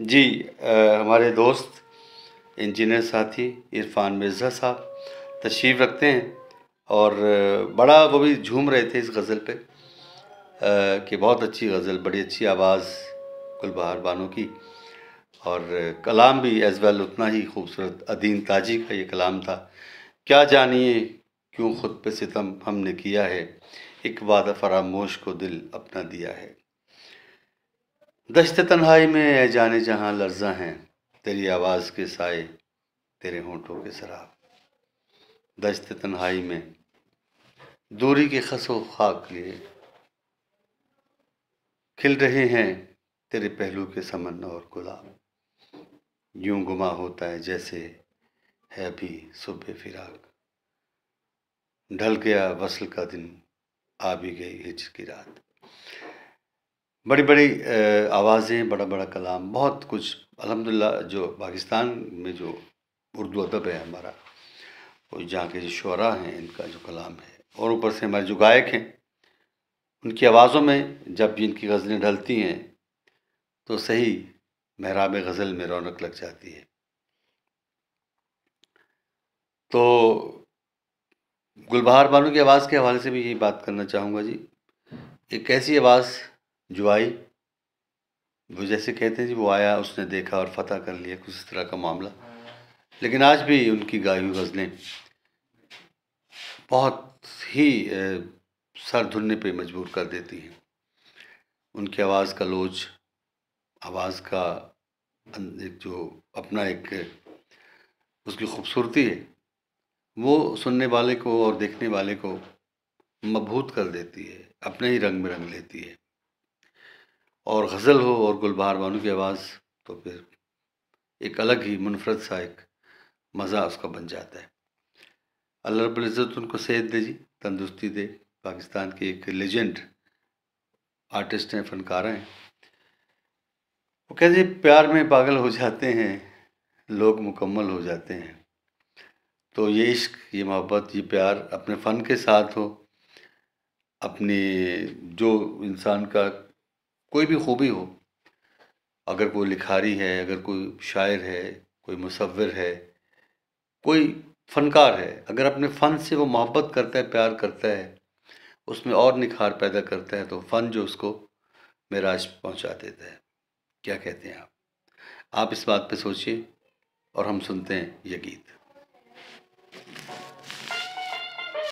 जी आ, हमारे दोस्त इंजीनियर साथी इरफान मिर्ज़ा साहब तशरीफ़ रखते हैं और बड़ा वो भी झूम रहे थे इस गज़ल पे आ, कि बहुत अच्छी गज़ल बड़ी अच्छी आवाज़ गुलबहार बानो की और कलाम भी एज़ वेल उतना ही खूबसूरत अदीन ताजी का ये कलाम था क्या जानिए क्यों ख़ुद पे सितम हमने किया है एक वादा फरामोश को दिल अपना दिया है दश्त तन्हाई में ए जाने जहाँ लर्जा हैं तेरी आवाज़ के साए तेरे होंठों के शराब दश्त तन्हाई में दूरी के खसो खाक लिए खिल रहे हैं तेरे पहलू के समन और गुलाब यूं गुमा होता है जैसे है अभी सुबह फिराक ढल गया वसल का दिन आ भी गई हिज की रात बड़ी बड़ी आवाज़ें बड़ा बड़ा कलाम बहुत कुछ अलहमदिल्ला जो पाकिस्तान में जो उर्दू अदब है हमारा और जहाँ के जो शुरा हैं इनका जो कलाम है और ऊपर से हमारे जो गायक हैं उनकी आवाज़ों में जब भी इनकी गज़लें ढलती हैं तो सही महराब गज़ल में रौनक लग जाती है तो गुलबहार बानो की आवाज़ के हवाले से भी यही बात करना चाहूँगा जी एक ऐसी आवाज़ जो आई वो जैसे कहते हैं जी वो आया उसने देखा और फतह कर लिया कुछ इस तरह का मामला लेकिन आज भी उनकी गाई हुई गज़लें बहुत ही सर धुनने पे मजबूर कर देती हैं उनकी आवाज़ का लोच आवाज़ का एक जो अपना एक उसकी खूबसूरती है वो सुनने वाले को और देखने वाले को मबूत कर देती है अपने ही रंग में रंग लेती है और गज़ल हो और गुलबार बानू की आवाज़ तो फिर एक अलग ही मुनफरद सा एक मज़ा उसका बन जाता है अल्लाह रब्ज़त उनको सेहत दे जी तंदुरुस्ती दे पाकिस्तान के एक लेजेंड आर्टिस्ट हैं फनकार हैं वो कहते हैं प्यार में पागल हो जाते हैं लोग मुकम्मल हो जाते हैं तो ये इश्क ये मोहब्बत ये प्यार अपने फ़न के साथ हो अपने जो इंसान का कोई भी खूबी हो अगर कोई लिखारी है अगर कोई शायर है कोई मुसविर है कोई फ़नकार है अगर अपने फ़न से वो मोहब्बत करता है प्यार करता है उसमें और निखार पैदा करता है तो फ़न जो उसको मेराज पहुंचा देता है क्या कहते हैं आप आप इस बात पे सोचिए और हम सुनते हैं ये गीत